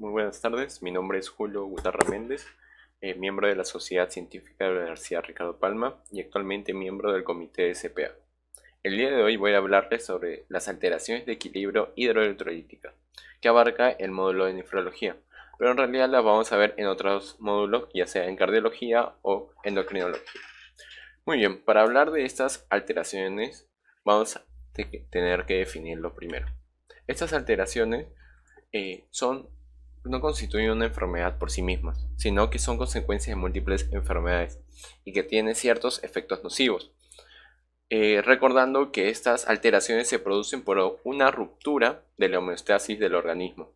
Muy buenas tardes, mi nombre es Julio Gutarra Méndez, eh, miembro de la Sociedad Científica de la Universidad Ricardo Palma y actualmente miembro del Comité de SPA. El día de hoy voy a hablarles sobre las alteraciones de equilibrio hidroelectrolítica, que abarca el módulo de nefrología, pero en realidad las vamos a ver en otros módulos, ya sea en cardiología o endocrinología. Muy bien, para hablar de estas alteraciones vamos a tener que definirlo primero. Estas alteraciones eh, son no constituyen una enfermedad por sí mismas, sino que son consecuencias de múltiples enfermedades y que tienen ciertos efectos nocivos. Eh, recordando que estas alteraciones se producen por una ruptura de la homeostasis del organismo,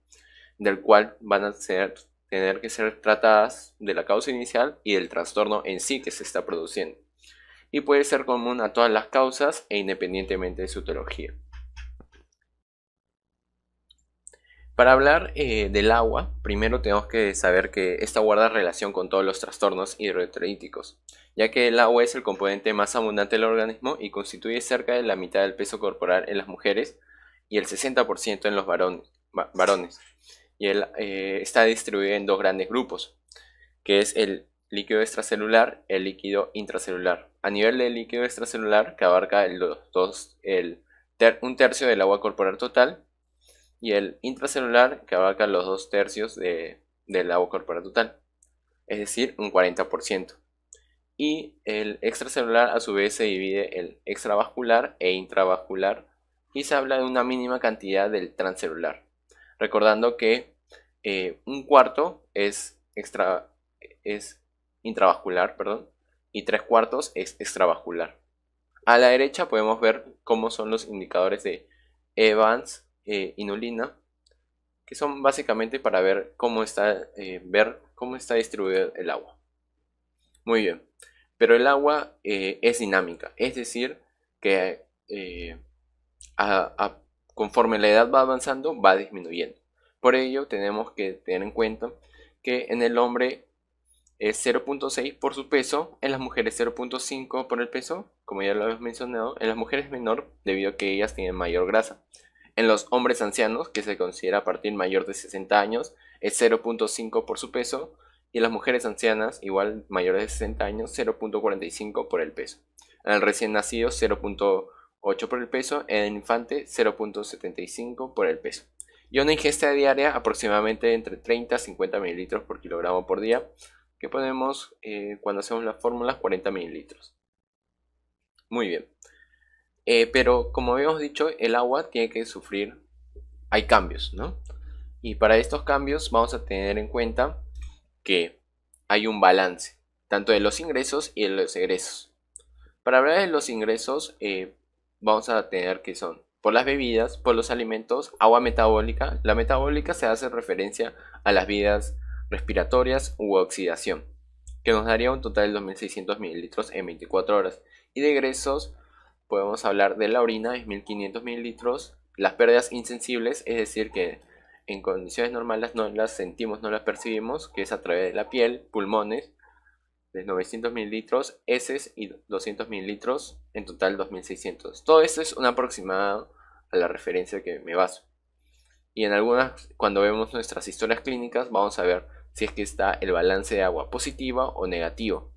del cual van a ser, tener que ser tratadas de la causa inicial y del trastorno en sí que se está produciendo. Y puede ser común a todas las causas e independientemente de su teología. Para hablar eh, del agua, primero tenemos que saber que esta guarda relación con todos los trastornos hidroelectrolíticos, ya que el agua es el componente más abundante del organismo y constituye cerca de la mitad del peso corporal en las mujeres y el 60% en los varones. Y eh, está distribuido en dos grandes grupos, que es el líquido extracelular, el líquido intracelular. A nivel del líquido extracelular, que abarca un tercio del agua corporal total, y el intracelular que abarca los dos tercios del agua corporal total, es decir, un 40%. Y el extracelular a su vez se divide el extravascular e intravascular y se habla de una mínima cantidad del transcelular. Recordando que eh, un cuarto es, extra, es intravascular perdón, y tres cuartos es extravascular. A la derecha podemos ver cómo son los indicadores de Evans eh, inulina, que son básicamente para ver cómo está, eh, ver cómo está distribuido el agua. Muy bien, pero el agua eh, es dinámica, es decir, que conforme la edad va avanzando, va disminuyendo. Por ello, tenemos que tener en cuenta que en el hombre es 0.6 por su peso, en las mujeres 0.5 por el peso, como ya lo habíamos mencionado, en las mujeres menor debido a que ellas tienen mayor grasa, en los hombres ancianos, que se considera a partir mayor de 60 años, es 0.5 por su peso, y en las mujeres ancianas, igual mayor de 60 años, 0.45 por el peso. En el recién nacido, 0.8 por el peso, en el infante, 0.75 por el peso. Y una ingesta diaria aproximadamente entre 30 a 50 mililitros por kilogramo por día, que ponemos eh, cuando hacemos las fórmulas 40 mililitros. Muy bien. Eh, pero como habíamos dicho, el agua tiene que sufrir, hay cambios, ¿no? Y para estos cambios vamos a tener en cuenta que hay un balance, tanto de los ingresos y de los egresos. Para hablar de los ingresos, eh, vamos a tener que son por las bebidas, por los alimentos, agua metabólica. La metabólica se hace referencia a las vidas respiratorias u oxidación, que nos daría un total de 2.600 mililitros en 24 horas. Y de egresos podemos hablar de la orina, es 1500 mililitros. Las pérdidas insensibles, es decir, que en condiciones normales no las sentimos, no las percibimos, que es a través de la piel, pulmones, de 900 mililitros, heces y 200 mililitros, en total 2600. Todo esto es un aproximado a la referencia que me baso. Y en algunas, cuando vemos nuestras historias clínicas, vamos a ver si es que está el balance de agua positiva o negativo.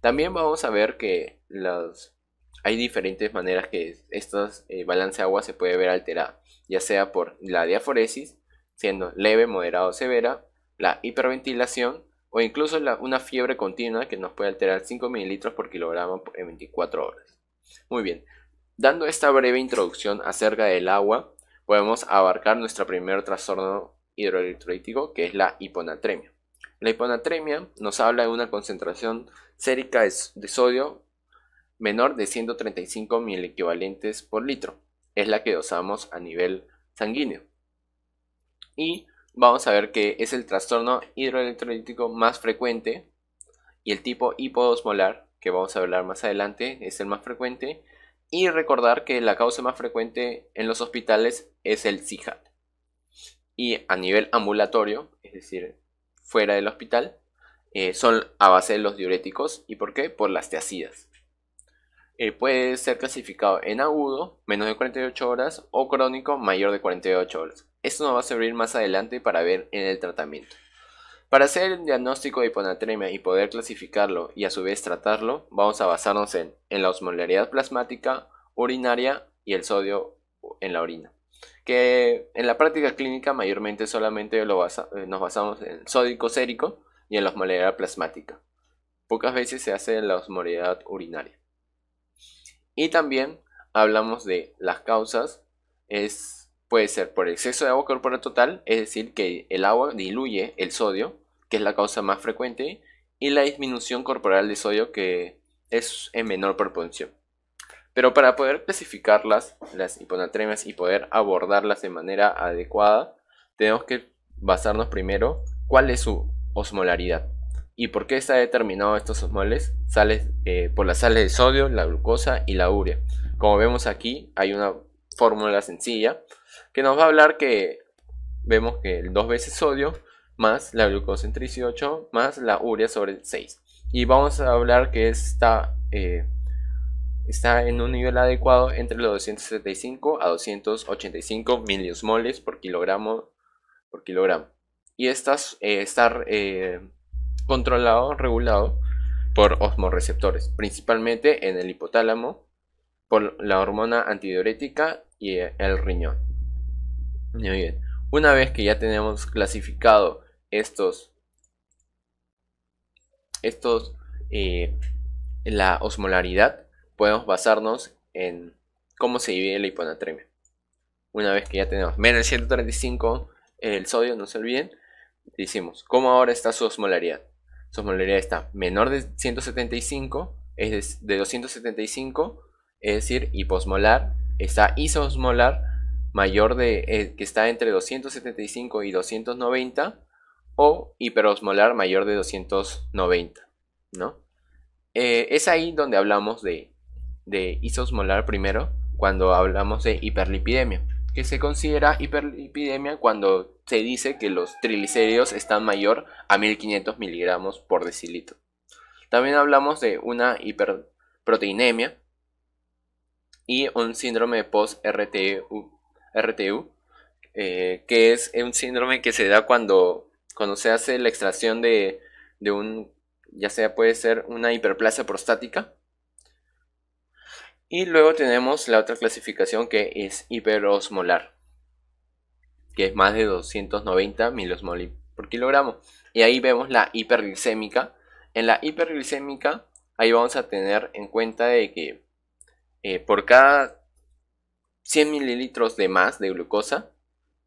También vamos a ver que las hay diferentes maneras que este balance de agua se puede ver alterado, ya sea por la diaforesis, siendo leve, moderado o severa, la hiperventilación o incluso una fiebre continua que nos puede alterar 5 mililitros por kilogramo en 24 horas. Muy bien, dando esta breve introducción acerca del agua, podemos abarcar nuestro primer trastorno hidroelectrolítico que es la hiponatremia. La hiponatremia nos habla de una concentración sérica de sodio menor de 135 equivalentes por litro. Es la que dosamos a nivel sanguíneo. Y vamos a ver que es el trastorno hidroelectrolítico más frecuente y el tipo hipodosmolar, que vamos a hablar más adelante, es el más frecuente. Y recordar que la causa más frecuente en los hospitales es el SIHAT. Y a nivel ambulatorio, es decir, fuera del hospital, eh, son a base de los diuréticos. ¿Y por qué? Por las teacidas. Eh, puede ser clasificado en agudo, menos de 48 horas, o crónico, mayor de 48 horas. Esto nos va a servir más adelante para ver en el tratamiento. Para hacer el diagnóstico de hiponatremia y poder clasificarlo y a su vez tratarlo, vamos a basarnos en, la osmolaridad plasmática, urinaria y el sodio en la orina. Que en la práctica clínica mayormente solamente eh, nos basamos en el sódico sérico y en la osmolaridad plasmática. Pocas veces se hace la osmolaridad urinaria. Y también hablamos de las causas. Es, puede ser por exceso de agua corporal total, es decir, que el agua diluye el sodio, que es la causa más frecuente, y la disminución corporal de sodio, que es en menor proporción. Pero para poder clasificarlas, las hiponatremias, y poder abordarlas de manera adecuada, tenemos que basarnos primero cuál es su osmolaridad. ¿Y por qué está determinado estos osmoles? Sales, eh, por las sales de sodio, la glucosa y la urea. Como vemos aquí, hay una fórmula sencilla que nos va a hablar que vemos que el 2 veces sodio más la glucosa en 8 más la urea sobre 6. Y vamos a hablar que está, eh, está en un nivel adecuado entre los 275 a 285 miliosmoles por kilogramo. Por kilogramo. Y estas, eh, estar, controlado, regulado por osmoreceptores, principalmente en el hipotálamo, por la hormona antidiurética y el riñón. Muy bien. Una vez que ya tenemos clasificado estos, estos, eh, la osmolaridad, podemos basarnos en cómo se divide la hiponatremia. Una vez que ya tenemos menos 135 el sodio, no se olviden, decimos cómo ahora está su osmolaridad su está menor de 175, es de 275, es decir, hiposmolar, está isosmolar mayor de eh, que está entre 275 y 290 o hiperosmolar mayor de 290, ¿no? Eh, es ahí donde hablamos de, de isosmolar primero cuando hablamos de hiperlipidemia que se considera hiperlipidemia cuando se dice que los triglicéridos están mayor a 1500 miligramos por decilitro. También hablamos de una hiperproteinemia y un síndrome post-RTU, eh, que es un síndrome que se da cuando, cuando se hace la extracción de, de un, ya sea puede ser una hiperplasia prostática y luego tenemos la otra clasificación que es hiperosmolar, que es más de 290 milosmol por kilogramo. Y ahí vemos la hiperglicémica. En la hiperglicémica, ahí vamos a tener en cuenta de que eh, por cada 100 mililitros de más de glucosa,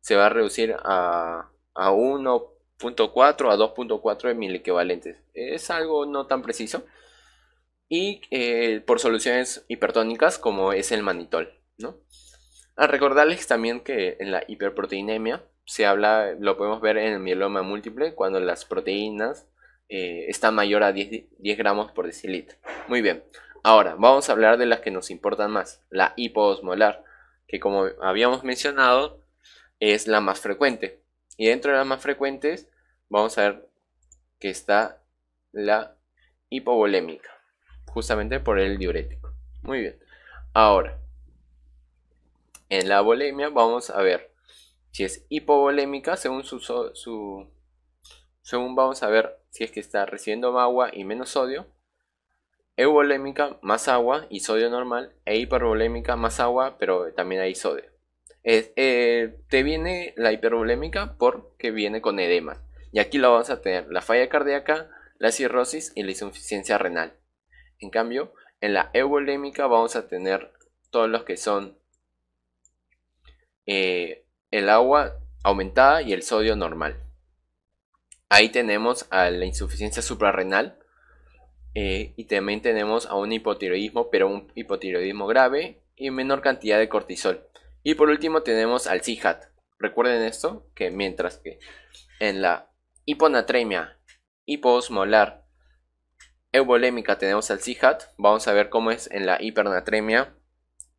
se va a reducir a, a 1.4 a 2.4 de mil equivalentes. Es algo no tan preciso, y eh, por soluciones hipertónicas como es el manitol. ¿no? A ah, recordarles también que en la hiperproteinemia se habla, lo podemos ver en el mieloma múltiple cuando las proteínas eh, están mayor a 10, 10 gramos por decilitro. Muy bien, ahora vamos a hablar de las que nos importan más, la hipoosmolar, que como habíamos mencionado es la más frecuente. Y dentro de las más frecuentes vamos a ver que está la hipovolémica justamente por el diurético. Muy bien. Ahora, en la volemia vamos a ver si es hipovolémica según su, según vamos a ver si es que está recibiendo más agua y menos sodio, euvolémica más agua y sodio normal, e hipervolémica más agua, pero también hay sodio. Eh, te viene la hipervolémica porque viene con edema. Y aquí lo vamos a tener, la falla cardíaca, la cirrosis y la insuficiencia renal. En cambio, en la euvolémica vamos a tener todos los que son eh, el agua aumentada y el sodio normal. Ahí tenemos a la insuficiencia suprarrenal eh, y también tenemos a un hipotiroidismo, pero un hipotiroidismo grave y menor cantidad de cortisol. Y por último tenemos al CIHAT. Recuerden esto, que mientras que en la hiponatremia hiposmolar Eubolémica, tenemos al CIHAT. Vamos a ver cómo es en la hipernatremia.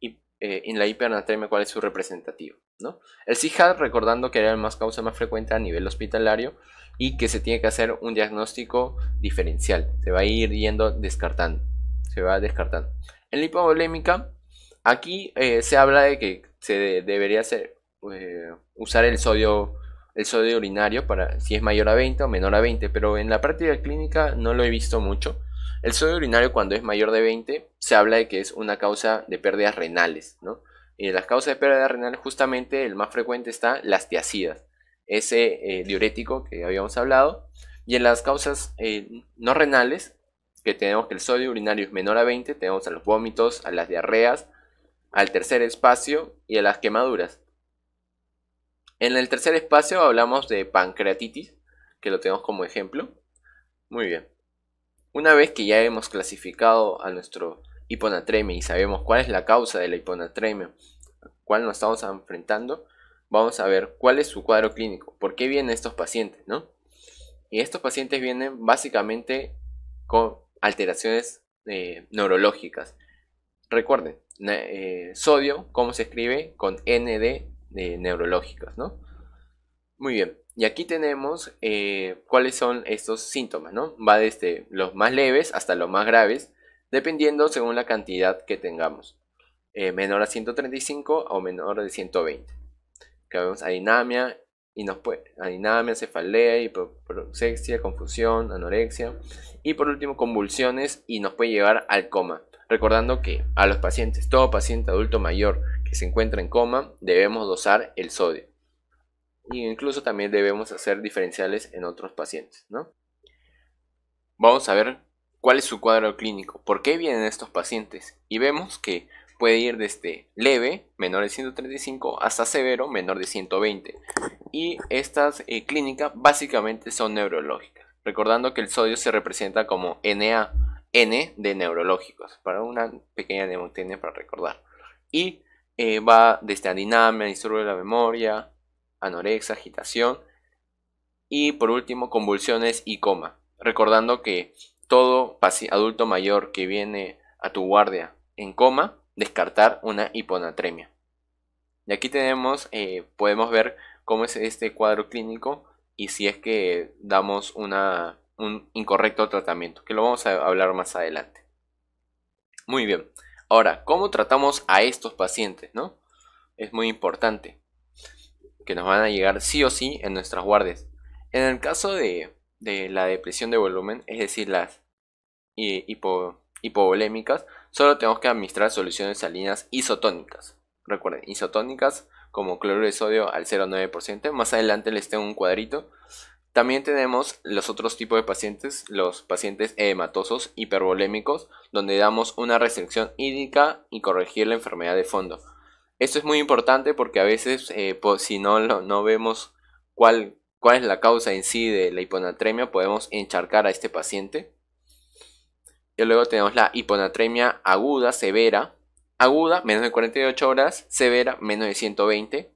Y, eh, en la hipernatremia, cuál es su representativo. ¿no? El CIHAT, recordando que era la más causa más frecuente a nivel hospitalario y que se tiene que hacer un diagnóstico diferencial. Se va a ir yendo descartando. Se va descartando. En la hipovolémica, aquí eh, se habla de que se debería eh, usar el sodio el sodio urinario para si es mayor a 20 o menor a 20, pero en la práctica clínica no lo he visto mucho. El sodio urinario cuando es mayor de 20 se habla de que es una causa de pérdidas renales, ¿no? Y en las causas de pérdidas renales justamente el más frecuente está las tiacidas, ese eh, diurético que habíamos hablado. Y en las causas eh, no renales, que tenemos que el sodio urinario es menor a 20, tenemos a los vómitos, a las diarreas, al tercer espacio y a las quemaduras. En el tercer espacio hablamos de pancreatitis, que lo tenemos como ejemplo. Muy bien. Una vez que ya hemos clasificado a nuestro hiponatremia y sabemos cuál es la causa de la hiponatremia, cuál nos estamos enfrentando, vamos a ver cuál es su cuadro clínico, por qué vienen estos pacientes, ¿no? Y estos pacientes vienen básicamente con alteraciones eh, neurológicas. Recuerden, eh, sodio, ¿cómo se escribe? Con ND Neurológicos, neurológicas, ¿no? Muy bien, y aquí tenemos eh, cuáles son estos síntomas, ¿no? Va desde los más leves hasta los más graves, dependiendo según la cantidad que tengamos. Eh, menor a 135 o menor de 120. Que vemos adinamia, y nos puede, adinamia, cefalea, hipoproxexia, confusión, anorexia. Y por último, convulsiones y nos puede llevar al coma. Recordando que a los pacientes, todo paciente adulto mayor se encuentra en coma, debemos dosar el sodio. e incluso también debemos hacer diferenciales en otros pacientes. Vamos a ver cuál es su cuadro clínico, por qué vienen estos pacientes. Y vemos que puede ir desde leve, menor de 135, hasta severo, menor de 120. Y estas eh, clínicas básicamente son neurológicas. Recordando que el sodio se representa como NA, N de neurológicos, para una pequeña mnemotecnia para recordar. Y eh, va desde adinamia, disturbio de la memoria, anorexia, agitación y por último convulsiones y coma. Recordando que todo adulto mayor que viene a tu guardia en coma, descartar una hiponatremia. Y aquí tenemos, eh, podemos ver cómo es este cuadro clínico y si es que damos un incorrecto tratamiento, que lo vamos a hablar más adelante. Muy bien. Ahora, ¿cómo tratamos a estos pacientes? ¿no? Es muy importante. Que nos van a llegar sí o sí en nuestras guardias. En el caso de, la depresión de volumen, es decir, las hipovolémicas, solo tenemos que administrar soluciones salinas isotónicas. Recuerden, isotónicas como cloruro de sodio al 0,9%. Más adelante les tengo un cuadrito también tenemos los otros tipos de pacientes, los pacientes hematosos hipervolémicos, donde damos una restricción hídrica y corregir la enfermedad de fondo. Esto es muy importante porque a veces eh, pues, si no, no vemos cuál, cuál es la causa en sí de la hiponatremia, podemos encharcar a este paciente. Y luego tenemos la hiponatremia aguda, severa. Aguda, menos de 48 horas. Severa, menos de 120.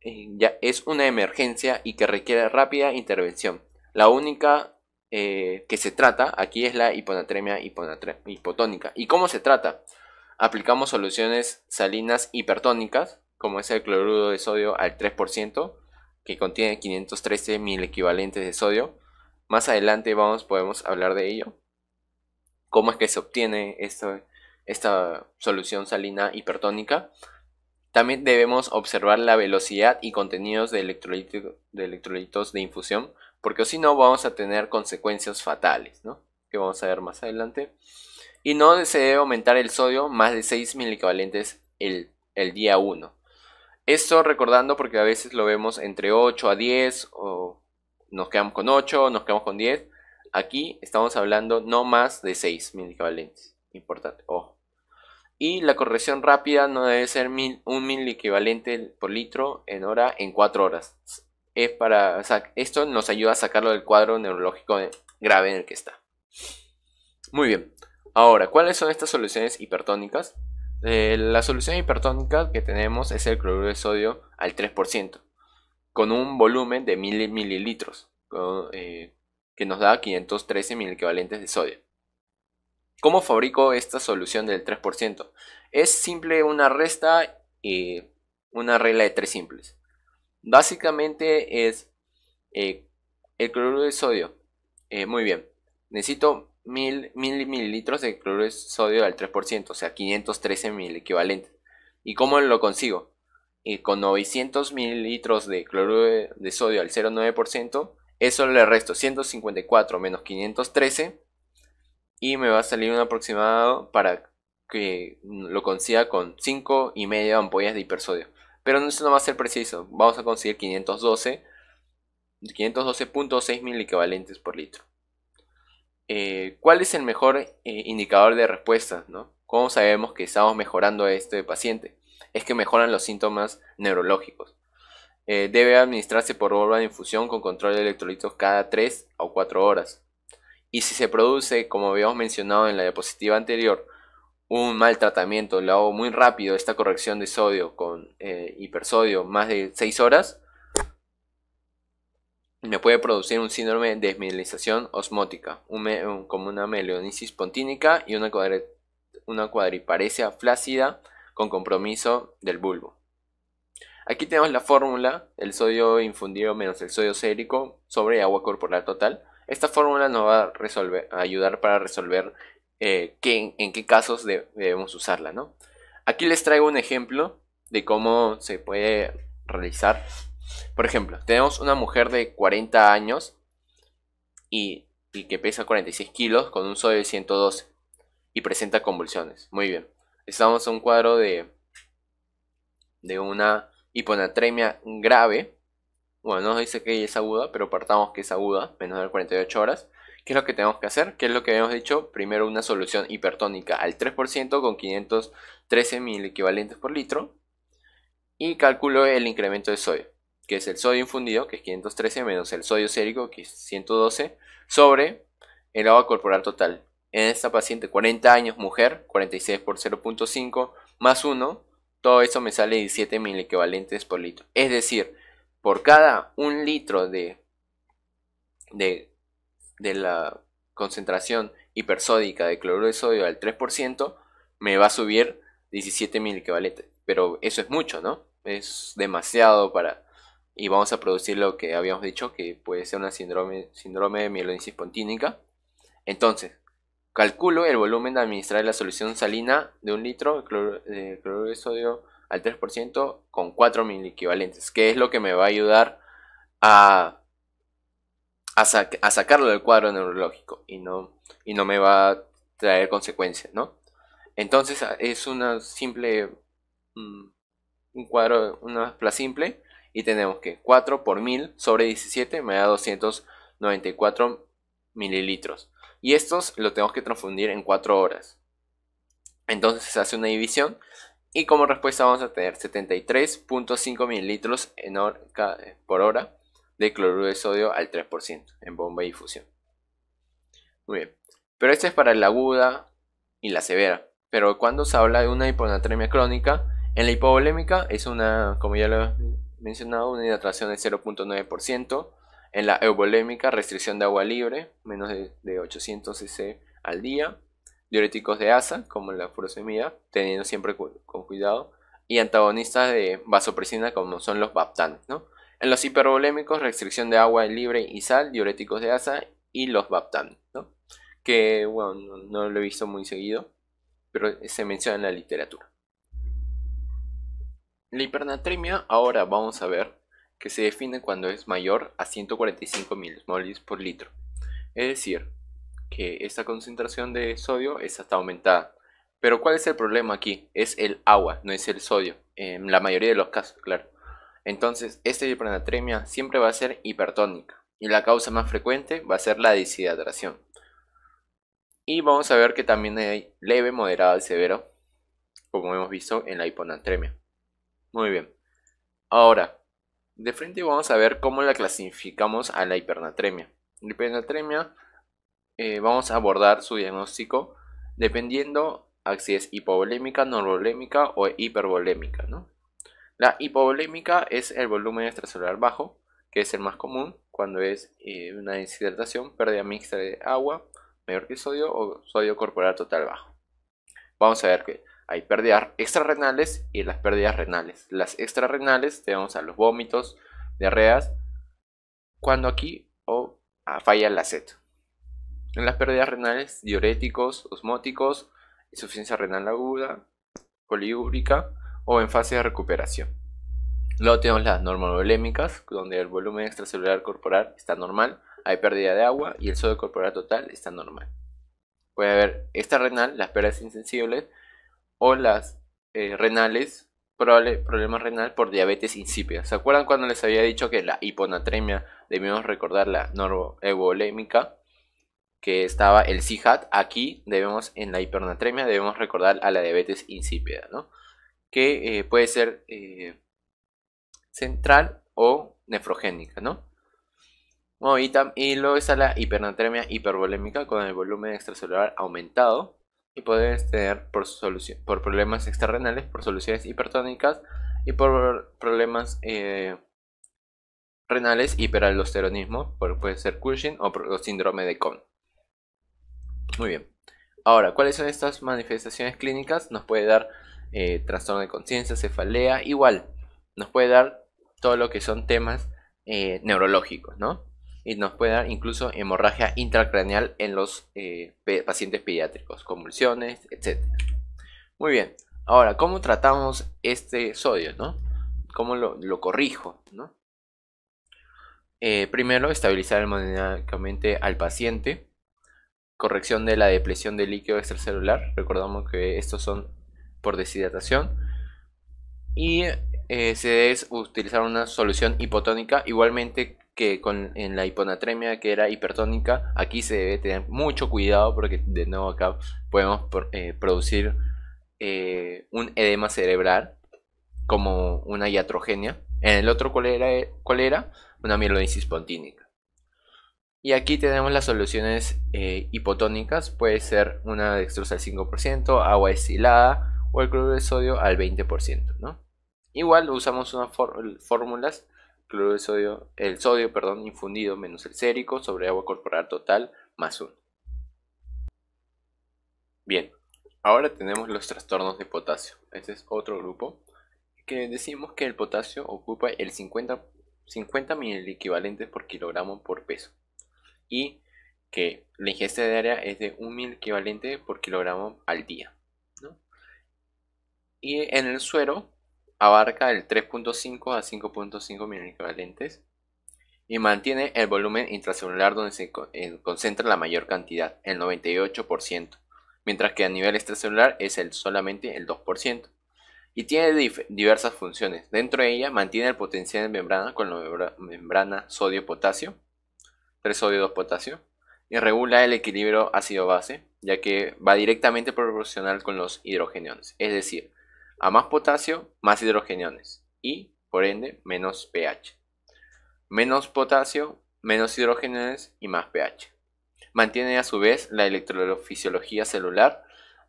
Eh, ya es una emergencia y que requiere rápida intervención. La única eh, que se trata aquí es la hiponatremia hipotónica. ¿Y cómo se trata? Aplicamos soluciones salinas hipertónicas, como es el cloruro de sodio al 3%, que contiene 513 mil equivalentes de sodio. Más adelante vamos, podemos hablar de ello. ¿Cómo es que se obtiene esta solución salina hipertónica? También debemos observar la velocidad y contenidos de, de electrolitos de infusión, porque si no vamos a tener consecuencias fatales, ¿no? que vamos a ver más adelante. Y no se debe aumentar el sodio más de 6 miliequivalentes el, el día 1. Esto recordando porque a veces lo vemos entre 8 a 10 o nos quedamos con 8, nos quedamos con 10. Aquí estamos hablando no más de 6 equivalentes. Importante, ojo. Y la corrección rápida no debe ser un mil equivalente por litro en hora en 4 horas. Es para, esto nos ayuda a sacarlo del cuadro neurológico grave en el que está. Muy bien. Ahora, ¿cuáles son estas soluciones hipertónicas? Eh, la solución hipertónica que tenemos es el cloruro de sodio al 3%, con un volumen de 1000 mililitros, eh, que nos da 513 mil equivalentes de sodio. ¿Cómo fabrico esta solución del 3%? Es simple una resta y una regla de tres simples. Básicamente es eh, el cloruro de sodio. Eh, muy bien, necesito mil, mililitros de cloruro de sodio al 3%, o sea, 513 mil equivalentes. ¿Y cómo lo consigo? Y eh, con 900 mililitros de cloruro de, de sodio al 0,9%, eso le resto 154 menos 513 y me va a salir un aproximado para que lo consiga con 5 y media ampollas de hipersodio. Pero eso no va a ser preciso, vamos a conseguir 512 512.6 mil equivalentes por litro. Eh, ¿Cuál es el mejor eh, indicador de respuesta? ¿Cómo sabemos que estamos mejorando a este paciente? Es que mejoran los síntomas neurológicos. Eh, debe administrarse por obra de infusión con control de electrolitos cada 3 o 4 horas. Y si se produce, como habíamos mencionado en la diapositiva anterior, un mal tratamiento, lo hago muy rápido, esta corrección de sodio con eh, hipersodio más de 6 horas, me puede producir un síndrome de desmielización osmótica, como una melionisis pontínica y una, cuadriparecia cuadriparesia flácida con compromiso del bulbo. Aquí tenemos la fórmula, el sodio infundido menos el sodio sérico sobre agua corporal total. Esta fórmula nos va a, ayudar para resolver eh, en qué casos debemos usarla, ¿no? Aquí les traigo un ejemplo de cómo se puede realizar. Por ejemplo, tenemos una mujer de 40 años y, que pesa 46 kilos con un SOE de 112 y presenta convulsiones. Muy bien. Estamos en un cuadro de, de una hiponatremia grave bueno, nos dice que es aguda, pero partamos que es aguda, menos de 48 horas. ¿Qué es lo que tenemos que hacer? ¿Qué es lo que habíamos dicho? Primero una solución hipertónica al 3% con 513 mil equivalentes por litro. Y calculo el incremento de sodio, que es el sodio infundido, que es 513, menos el sodio sérico, que es 112, sobre el agua corporal total. En esta paciente, 40 años, mujer, 46 por 0.5, más 1, todo eso me sale 17 mil equivalentes por litro. Es decir, por cada un litro de, de, la concentración hipersódica de cloruro de sodio al 3%, me va a subir 17 mil equivalentes. Pero eso es mucho, ¿no? Es demasiado para... Y vamos a producir lo que habíamos dicho, que puede ser una síndrome, síndrome de mielonisis pontínica. Entonces, calculo el volumen de administrar la solución salina de un litro de cloruro de sodio al 3% con 4 mil equivalentes, que es lo que me va a ayudar a, a, sacarlo del cuadro neurológico y no, y no me va a traer consecuencias, ¿no? Entonces ah, es una simple, mm, un cuadro, una simple y tenemos que 4 por 1000 sobre 17 me da 294 mililitros. Y estos lo tenemos que transfundir en 4 horas. Entonces se hace una división y como respuesta vamos a tener 73.5 mililitros por hora de cloruro de sodio al 3% en bomba y difusión. Muy bien. Pero esta es para la aguda y la severa. Pero cuando se habla de una hiponatremia crónica, en la hipovolémica es una, como ya lo he mencionado, una hidratación de 0.9%. En la eubolémica restricción de agua libre, menos de, de 800 cc al día diuréticos de asa, como la furosemida, teniendo siempre con cuidado, y antagonistas de vasopresina, como son los BAPTAN, ¿no? En los hiperbolémicos, restricción de agua libre y sal, diuréticos de asa y los baptanes, ¿no? que bueno, no, lo he visto muy seguido, pero se menciona en la literatura. La hipernatremia ahora vamos a ver que se define cuando es mayor a 145 milimoles por litro, es decir, que esta concentración de sodio es hasta aumentada. Pero ¿cuál es el problema aquí? Es el agua, no es el sodio, en la mayoría de los casos, claro. Entonces, esta hipernatremia siempre va a ser hipertónica y la causa más frecuente va a ser la deshidratación. Y vamos a ver que también hay leve, moderada y severo, como hemos visto en la hiponatremia. Muy bien. Ahora, de frente vamos a ver cómo la clasificamos a la hipernatremia. La hipernatremia eh, vamos a abordar su diagnóstico dependiendo a si es hipovolémica, normovolémica o hipervolémica. La hipovolémica es el volumen extracelular bajo, que es el más común cuando es eh, una deshidratación, pérdida mixta de agua mayor que sodio o sodio corporal total bajo. Vamos a ver que hay pérdidas extrarrenales y las pérdidas renales. Las extrarrenales tenemos a los vómitos, diarreas, cuando aquí o ah, falla el aceto. En las pérdidas renales, diuréticos, osmóticos, insuficiencia renal aguda, poliúbrica o en fase de recuperación. Luego tenemos las normolémicas, donde el volumen extracelular corporal está normal, hay pérdida de agua y el sodio corporal total está normal. Puede haber esta renal, las pérdidas insensibles o las eh, renales, probable, problema renal por diabetes insípida. ¿Se acuerdan cuando les había dicho que la hiponatremia debemos recordar la normoevolémica? que estaba el CIHAT, aquí debemos, en la hipernatremia, debemos recordar a la diabetes insípida, ¿no? Que eh, puede ser eh, central o nefrogénica, ¿no? y, luego está la hipernatremia hipervolémica con el volumen extracelular aumentado y puede tener por, por problemas extrarrenales, por soluciones hipertónicas y por problemas eh, renales hiperaldosteronismo, puede ser Cushing o, o síndrome de con muy bien. Ahora, ¿cuáles son estas manifestaciones clínicas? Nos puede dar eh, trastorno de conciencia, cefalea, igual. Nos puede dar todo lo que son temas eh, neurológicos, ¿no? Y nos puede dar incluso hemorragia intracraneal en los eh, pacientes pediátricos, convulsiones, etc. Muy bien. Ahora, ¿cómo tratamos este sodio, no? ¿Cómo lo, corrijo, no? primero, estabilizar hemodinámicamente al paciente corrección de la depresión del líquido extracelular. Recordamos que estos son por deshidratación. Y eh, se debe utilizar una solución hipotónica, igualmente que en la hiponatremia que era hipertónica. Aquí se debe tener mucho cuidado porque de nuevo acá podemos eh, producir eh, un edema cerebral como una iatrogenia. En el otro, colera era? Una mielonisis pontínica. Y aquí tenemos las soluciones eh, hipotónicas, puede ser una dextrosa al 5%, agua destilada o el cloro de sodio al 20%. Igual usamos unas fórmulas, cloruro de sodio, el sodio perdón, infundido menos el sérico sobre agua corporal total más 1. Bien, ahora tenemos los trastornos de potasio. Este es otro grupo que decimos que el potasio ocupa el 50, 50 mil equivalentes por kilogramo por peso y que la ingesta diaria es de 1.000 mil equivalente por kilogramo al día. Y en el suero abarca el 3.5 a 5.5 mil equivalentes y mantiene el volumen intracelular donde se eh, concentra la mayor cantidad, el 98%, mientras que a nivel extracelular es el, solamente el 2%. Y tiene diversas funciones. Dentro de ella mantiene el potencial de membrana con la membrana sodio-potasio sodio 2 potasio, y regula el equilibrio ácido-base, ya que va directamente proporcional con los hidrogeniones, es decir, a más potasio, más hidrogeniones, y por ende, menos pH. Menos potasio, menos hidrogeniones y más pH. Mantiene a su vez la electrofisiología celular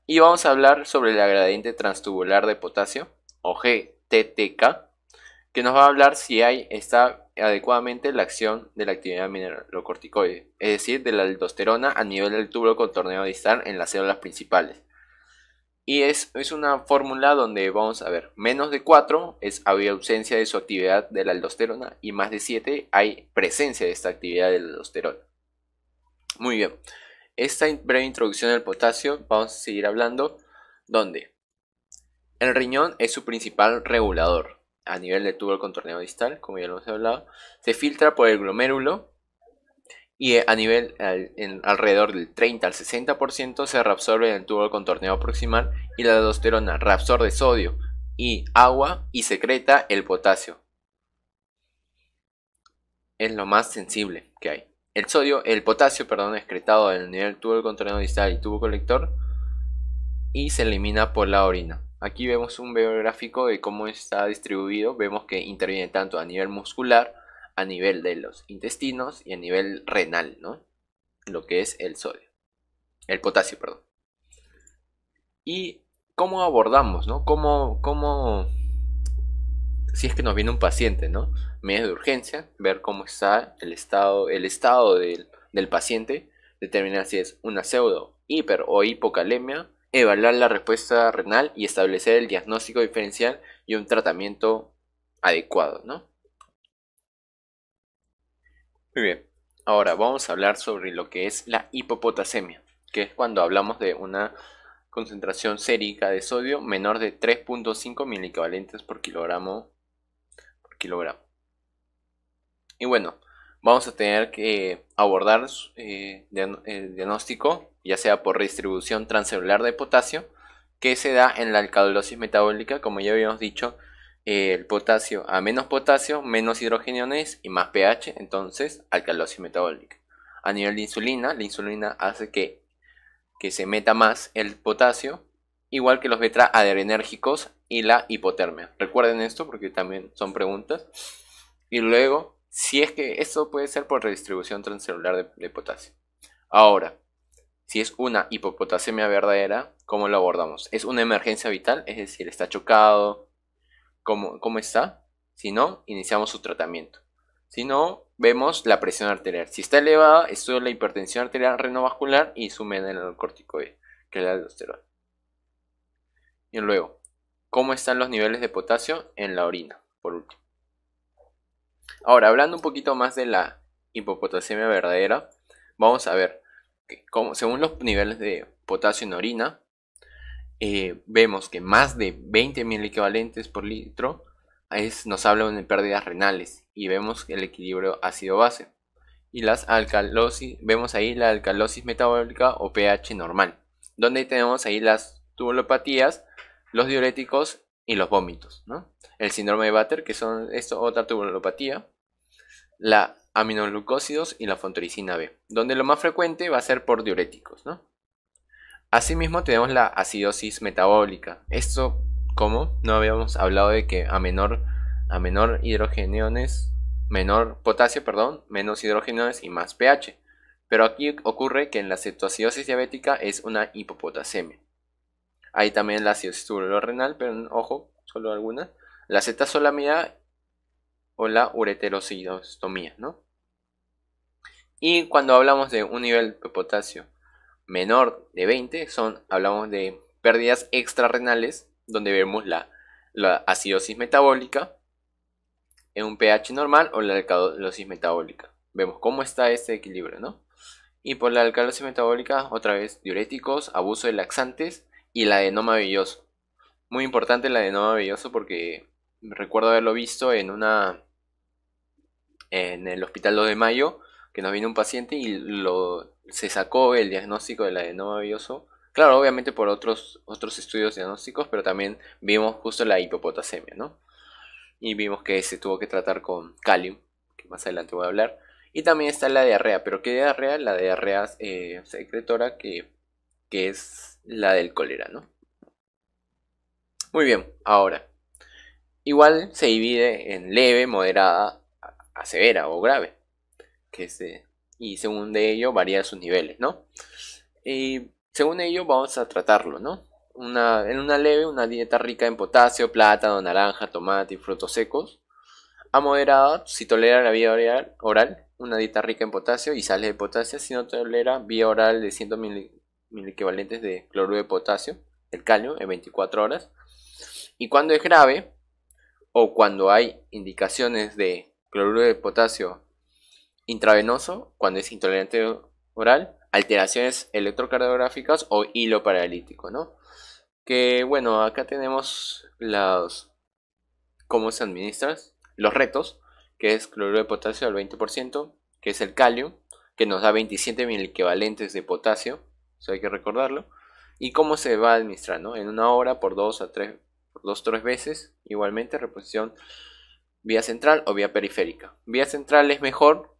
y vamos a hablar sobre el gradiente transtubular de potasio o GTTK que nos va a hablar si hay, esta adecuadamente la acción de la actividad mineralocorticoide, es decir, de la aldosterona a nivel del tubo contorneo distal en las células principales. Y es, es una fórmula donde vamos a ver, menos de 4 es había ausencia de su actividad de la aldosterona y más de 7 hay presencia de esta actividad de la aldosterona. Muy bien, esta breve introducción del potasio vamos a seguir hablando donde el riñón es su principal regulador a nivel del tubo contorneo distal, como ya lo hemos hablado, se filtra por el glomérulo y eh, a nivel alrededor del 30 al 60% se reabsorbe en el tubo contorneo proximal y la aldosterona reabsorbe sodio y agua y secreta el potasio. Es lo más sensible que hay. El sodio, el potasio, perdón, excretado en el nivel tubo contorneo distal y tubo colector y se elimina por la orina. Aquí vemos un biográfico de cómo está distribuido. Vemos que interviene tanto a nivel muscular, a nivel de los intestinos y a nivel renal, ¿no? Lo que es el sodio. El potasio, perdón. Y cómo abordamos, ¿no? Cómo, si es que nos viene un paciente, ¿no? Medio de urgencia, ver cómo está el estado, el estado del, del paciente, determinar si es una pseudo, hiper o hipocalemia evaluar la respuesta renal y establecer el diagnóstico diferencial y un tratamiento adecuado, ¿no? Muy bien, ahora vamos a hablar sobre lo que es la hipopotasemia, que es cuando hablamos de una concentración sérica de sodio menor de 3.5 mil por kilogramo por kilogramo. Y bueno, vamos a tener que abordar eh, el diagnóstico, ya sea por distribución transcelular de potasio, que se da en la alcalosis metabólica, como ya habíamos dicho, eh, el potasio a menos potasio, menos hidrogeniones y más pH, entonces alcalosis metabólica. A nivel de insulina, la insulina hace que, se meta más el potasio, igual que los beta adrenérgicos y la hipotermia. Recuerden esto porque también son preguntas. Y luego si es que esto puede ser por redistribución transcelular de, potasio. Ahora, si es una hipopotasemia verdadera, ¿cómo lo abordamos? ¿Es una emergencia vital? Es decir, ¿está chocado? ¿Cómo, cómo está? Si no, iniciamos su tratamiento. Si no, vemos la presión arterial. Si está elevada, estudio la hipertensión arterial renovascular y sumen el corticoide, que es la aldosterona. Y luego, ¿cómo están los niveles de potasio en la orina? Por último. Ahora, hablando un poquito más de la hipopotasemia verdadera, vamos a ver que según los niveles de potasio en orina, eh, vemos que más de 20 equivalentes por litro es, nos hablan de pérdidas renales y vemos el equilibrio ácido-base. Y las alcalosis, vemos ahí la alcalosis metabólica o pH normal, donde tenemos ahí las tubulopatías, los diuréticos y los vómitos, ¿no? El síndrome de Batter, que son esto, otra tubulopatía, la aminoglucósidos y la fontoricina B, donde lo más frecuente va a ser por diuréticos, ¿no? Asimismo tenemos la acidosis metabólica. Esto, cómo no habíamos hablado de que a menor, a menor hidrogeniones, menor potasio, perdón, menos hidrogeniones y más pH. Pero aquí ocurre que en la cetoacidosis diabética es una hipopotasemia. Hay también la acidosis renal, pero ojo, solo algunas. La cetasolamida o la ureterosidostomía. ¿no? Y cuando hablamos de un nivel de potasio menor de 20, son, hablamos de pérdidas extrarenales, donde vemos la, la acidosis metabólica en un pH normal o la alcalosis metabólica. Vemos cómo está este equilibrio, ¿no? Y por la alcalosis metabólica, otra vez diuréticos, abuso de laxantes y la de No Maravilloso. Muy importante la de No Maravilloso porque recuerdo haberlo visto en una en el hospital 2 de mayo que nos vino un paciente y lo se sacó el diagnóstico de la de No Maravilloso. Claro, obviamente por otros otros estudios diagnósticos, pero también vimos justo la hipopotasemia, ¿no? Y vimos que se tuvo que tratar con calium, que más adelante voy a hablar. Y también está la diarrea, pero ¿qué diarrea? La diarrea eh, secretora que, que es la del cólera, ¿no? Muy bien, ahora. Igual se divide en leve, moderada, a severa o grave. y según de ello varía sus niveles, ¿no? Y según ello vamos a tratarlo, ¿no? Una, en una leve, una dieta rica en potasio, plátano, naranja, tomate y frutos secos. A moderada, si tolera la vía oral, una dieta rica en potasio y sales de potasio. Si no tolera, vía oral de 100 equivalentes de cloruro de potasio, el calio en 24 horas. Y cuando es grave o cuando hay indicaciones de cloruro de potasio intravenoso, cuando es intolerante oral, alteraciones electrocardiográficas o hilo paralítico, ¿no? Que bueno, acá tenemos los cómo se administran los retos, que es cloruro de potasio al 20%, que es el calio, que nos da 27 mil equivalentes de potasio, eso hay que recordarlo. Y cómo se va a administrar, ¿no? En una hora por dos a tres, por dos tres veces. Igualmente, reposición vía central o vía periférica. Vía central es mejor,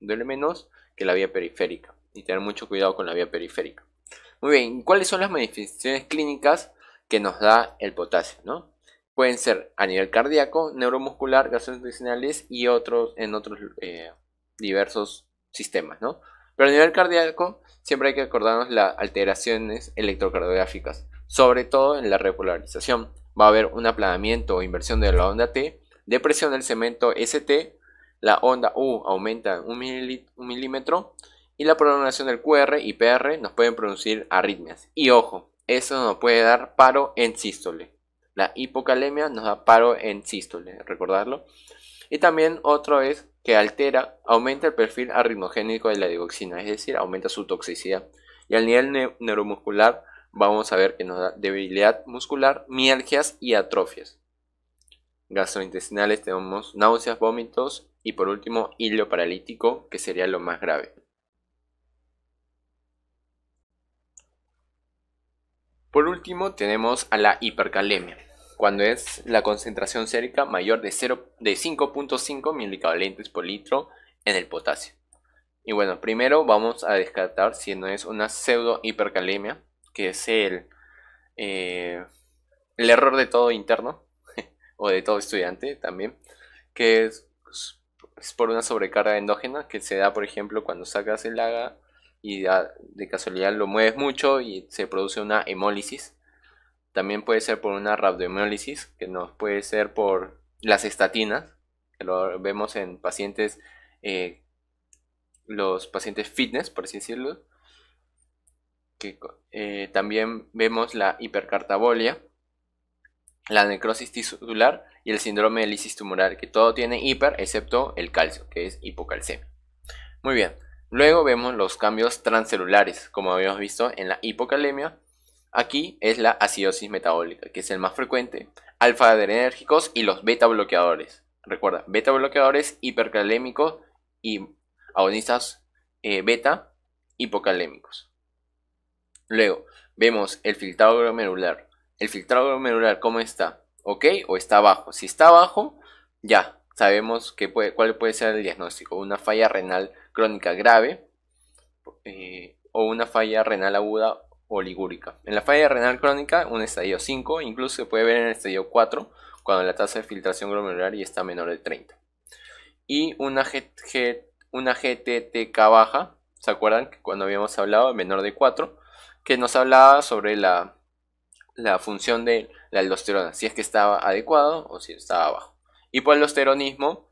duele menos que la vía periférica. Y tener mucho cuidado con la vía periférica. Muy bien, ¿cuáles son las manifestaciones clínicas que nos da el potasio? ¿no? Pueden ser a nivel cardíaco, neuromuscular, gastrointestinales y otros en otros eh, diversos sistemas. ¿no? Pero a nivel cardíaco siempre hay que acordarnos las alteraciones electrocardiográficas, sobre todo en la repolarización. Va a haber un aplanamiento o inversión de la onda T, depresión del cemento ST, la onda U aumenta un, milímetro y la prolongación del QR y PR nos pueden producir arritmias. Y ojo, eso nos puede dar paro en sístole. La hipocalemia nos da paro en sístole, recordarlo. Y también otro es que altera, aumenta el perfil arritmogénico de la digoxina, es decir, aumenta su toxicidad. Y al nivel neuromuscular vamos a ver que nos da debilidad muscular, mialgias y atrofias. Gastrointestinales tenemos náuseas, vómitos y por último hilo paralítico, que sería lo más grave. Por último tenemos a la hipercalemia cuando es la concentración sérica mayor de, de 5.5 milicavalentes por litro en el potasio. Y bueno, primero vamos a descartar si no es una pseudo hipercalemia, que es el, eh, el error de todo interno o de todo estudiante también, que es, por una sobrecarga endógena que se da, por ejemplo, cuando sacas el haga y de casualidad lo mueves mucho y se produce una hemólisis también puede ser por una rabdomiólisis, que nos puede ser por las estatinas, que lo vemos en pacientes, eh, los pacientes fitness, por así decirlo. Que, eh, también vemos la hipercartabolia, la necrosis tisular y el síndrome de lisis tumoral, que todo tiene hiper excepto el calcio, que es hipocalcemia. Muy bien, luego vemos los cambios transcelulares, como habíamos visto en la hipocalemia Aquí es la acidosis metabólica, que es el más frecuente, alfa adrenérgicos y los beta bloqueadores. Recuerda, beta bloqueadores hipercalémicos y agonistas eh, beta hipocalémicos. Luego, vemos el filtrado glomerular. ¿El filtrado glomerular cómo está? ¿Ok? ¿O está bajo? Si está bajo, ya sabemos que puede, cuál puede ser el diagnóstico. Una falla renal crónica grave eh, o una falla renal aguda oligúrica. En la falla renal crónica, un estadio 5, incluso se puede ver en el estadio 4, cuando la tasa de filtración glomerular está menor de 30. Y una, una GTTK baja, ¿se acuerdan que cuando habíamos hablado, menor de 4, que nos hablaba sobre la, función de la aldosterona, si es que estaba adecuado o si estaba bajo. Y por el aldosteronismo,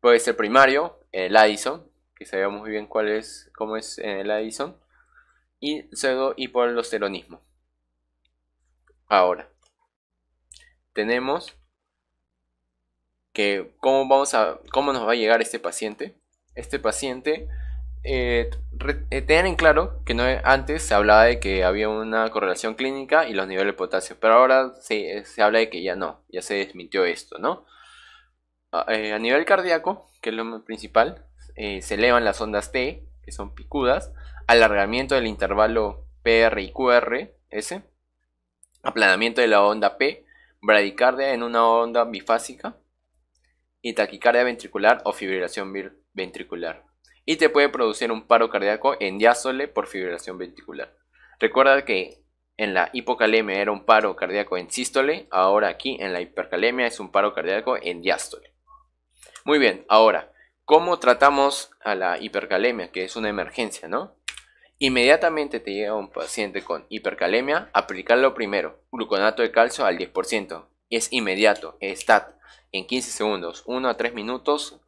puede ser primario, el Addison, que sabemos muy bien cuál es, cómo es el Addison, y el osteonismo. Ahora, tenemos que cómo, vamos a, cómo nos va a llegar este paciente. Este paciente, eh, eh, tengan en claro que antes se hablaba de que había una correlación clínica y los niveles de potasio, pero ahora se, habla de que ya no, ya se desmintió esto, ¿no? A, eh, nivel cardíaco, que es lo principal, se elevan las ondas T, que son picudas, alargamiento del intervalo PR y QR, S, aplanamiento de la onda P, bradicardia en una onda bifásica y taquicardia ventricular o fibrilación ventricular. Y te puede producir un paro cardíaco en diástole por fibrilación ventricular. Recuerda que en la hipocalemia era un paro cardíaco en sístole, ahora aquí en la hipercalemia es un paro cardíaco en diástole. Muy bien, ahora, ¿cómo tratamos a la hipercalemia, que es una emergencia, no? Inmediatamente te llega un paciente con hipercalemia, aplicarlo primero, gluconato de calcio al 10%. Es inmediato, STAT, en 15 segundos, 1 a 3 minutos,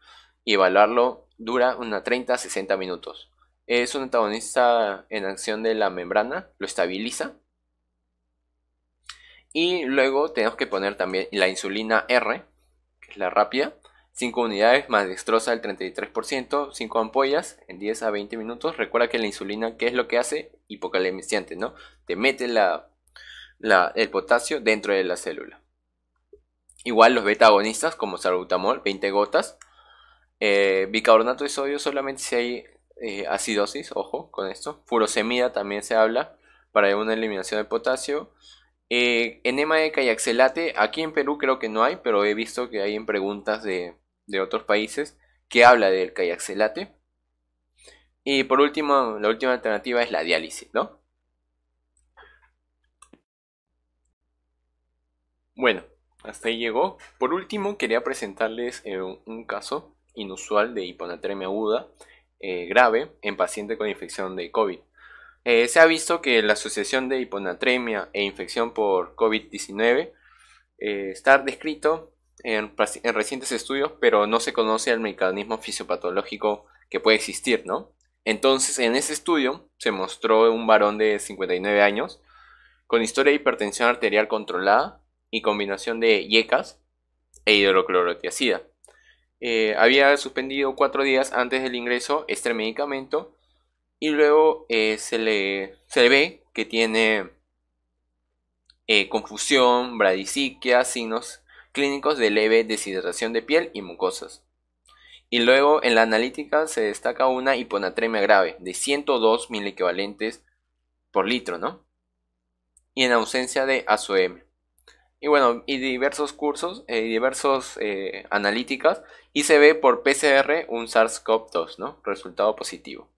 y evaluarlo dura una 30 a 60 minutos. Es un antagonista en acción de la membrana, lo estabiliza. Y luego tenemos que poner también la insulina R, que es la rápida, 5 unidades más destroza del 33%, 5 ampollas en 10 a 20 minutos. Recuerda que la insulina, ¿qué es lo que hace? Hipocalemiciante, ¿no? Te mete la, el potasio dentro de la célula. Igual los beta agonistas como salbutamol, 20 gotas. Eh, bicarbonato de sodio solamente si hay eh, acidosis, ojo con esto. Furosemida también se habla para una eliminación de potasio. Eh, enema de cayaxelate, aquí en Perú creo que no hay, pero he visto que hay en preguntas de, de otros países que habla del kayaxelate Y por último, la última alternativa es la diálisis, ¿no? Bueno, hasta ahí llegó. Por último, quería presentarles eh, un caso inusual de hiponatremia aguda eh, grave en paciente con infección de COVID. Eh, se ha visto que la asociación de hiponatremia e infección por COVID-19 está descrito en, recientes estudios, pero no se conoce el mecanismo fisiopatológico que puede existir, ¿no? Entonces, en ese estudio se mostró un varón de 59 años con historia de hipertensión arterial controlada y combinación de yecas e hidroclorotiacida. Eh, había suspendido cuatro días antes del ingreso este medicamento y luego eh, se, le, se, ve que tiene eh, confusión, bradiciquia, signos clínicos de leve deshidratación de piel y mucosas. Y luego en la analítica se destaca una hiponatremia grave de 102 mil equivalentes por litro, ¿no? Y en ausencia de ASOM. Y bueno, y diversos cursos, diversas eh, diversos eh, analíticas, y se ve por PCR un SARS-CoV-2, ¿no? Resultado positivo.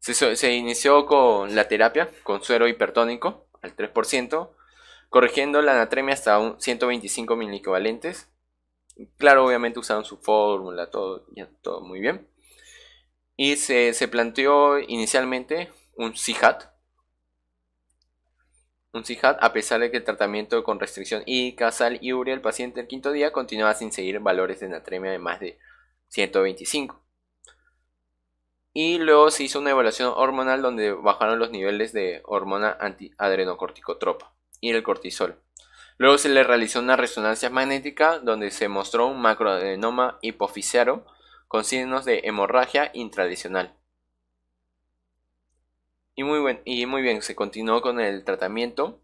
Se, se, inició con la terapia, con suero hipertónico, al 3%, corrigiendo la anatremia hasta un 125 mil equivalentes. Claro, obviamente usaron su fórmula, todo, todo muy bien. Y se, planteó inicialmente un CIHAT, Un CIHAT a pesar de que el tratamiento con restricción y Casal y urea el paciente el quinto día continuaba sin seguir valores de anatremia de más de 125. Y luego se hizo una evaluación hormonal donde bajaron los niveles de hormona antiadrenocorticotropa y el cortisol. Luego se le realizó una resonancia magnética donde se mostró un macroadenoma hipofisero con signos de hemorragia intradicional. Y muy, y muy bien, se continuó con el tratamiento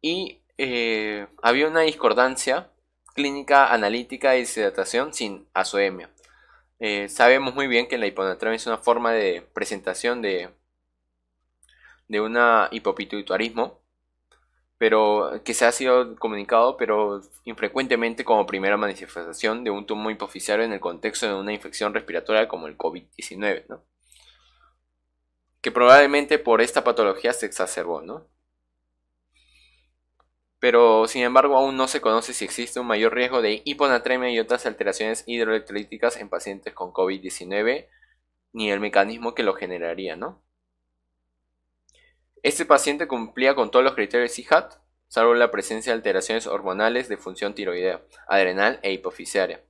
y eh, había una discordancia clínica analítica de hidratación sin azoemia. Eh, sabemos muy bien que la hiponatremia es una forma de presentación de, de un hipopituitarismo pero que se ha sido comunicado, pero infrecuentemente como primera manifestación de un tumor hipoficiario en el contexto de una infección respiratoria como el COVID-19, Que probablemente por esta patología se exacerbó, ¿no? Pero sin embargo aún no se conoce si existe un mayor riesgo de hiponatremia y otras alteraciones hidroelectrolíticas en pacientes con COVID-19, ni el mecanismo que lo generaría, ¿no? Este paciente cumplía con todos los criterios CIHAT, salvo la presencia de alteraciones hormonales de función tiroidea, adrenal e hipofisiaria.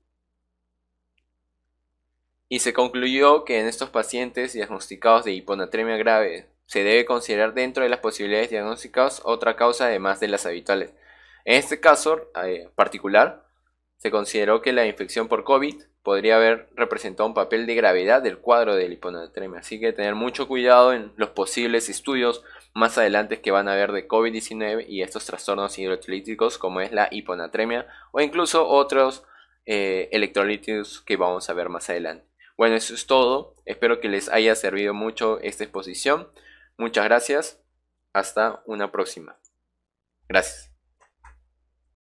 Y se concluyó que en estos pacientes diagnosticados de hiponatremia grave se debe considerar dentro de las posibilidades diagnosticadas otra causa además de las habituales. En este caso eh, particular, se consideró que la infección por COVID podría haber representado un papel de gravedad del cuadro de la hiponatremia. Así que tener mucho cuidado en los posibles estudios más adelante que van a ver de COVID-19 y estos trastornos hidrolíticos como es la hiponatremia o incluso otros eh, que vamos a ver más adelante. Bueno, eso es todo. Espero que les haya servido mucho esta exposición. Muchas gracias. Hasta una próxima. Gracias.